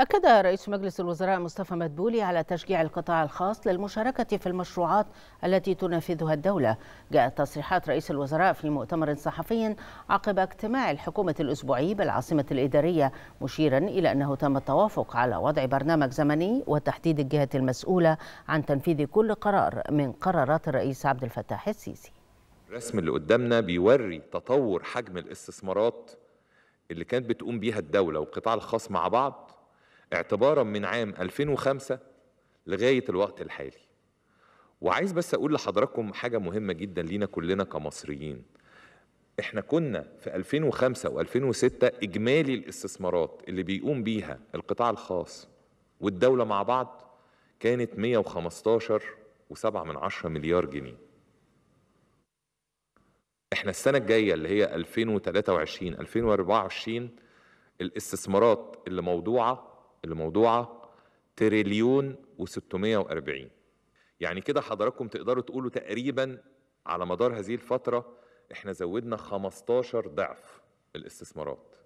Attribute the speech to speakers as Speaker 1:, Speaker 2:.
Speaker 1: أكد رئيس مجلس الوزراء مصطفى مدبولي على تشجيع القطاع الخاص للمشاركة في المشروعات التي تنفذها الدولة جاءت تصريحات رئيس الوزراء في مؤتمر صحفي عقب اجتماع الحكومة الأسبوعي بالعاصمة الإدارية مشيرا إلى أنه تم التوافق على وضع برنامج زمني وتحديد الجهة المسؤولة عن تنفيذ كل قرار من قرارات الرئيس عبد الفتاح السيسي
Speaker 2: الرسم اللي قدامنا بيوري تطور حجم الاستثمارات اللي كانت بتقوم بيها الدولة والقطاع الخاص مع بعض اعتبارا من عام 2005 لغاية الوقت الحالي وعايز بس أقول لحضراتكم حاجة مهمة جدا لينا كلنا كمصريين احنا كنا في 2005 و2006 إجمالي الاستثمارات اللي بيقوم بيها القطاع الخاص والدولة مع بعض كانت 115 و7 من عشرة مليار جنيه احنا السنة الجاية اللي هي 2023 2024 الاستثمارات اللي موضوعة اللي موضوعة تريليون و640 يعني كده حضراتكم تقدروا تقولوا تقريبا على مدار هذه الفترة احنا زودنا 15 ضعف الاستثمارات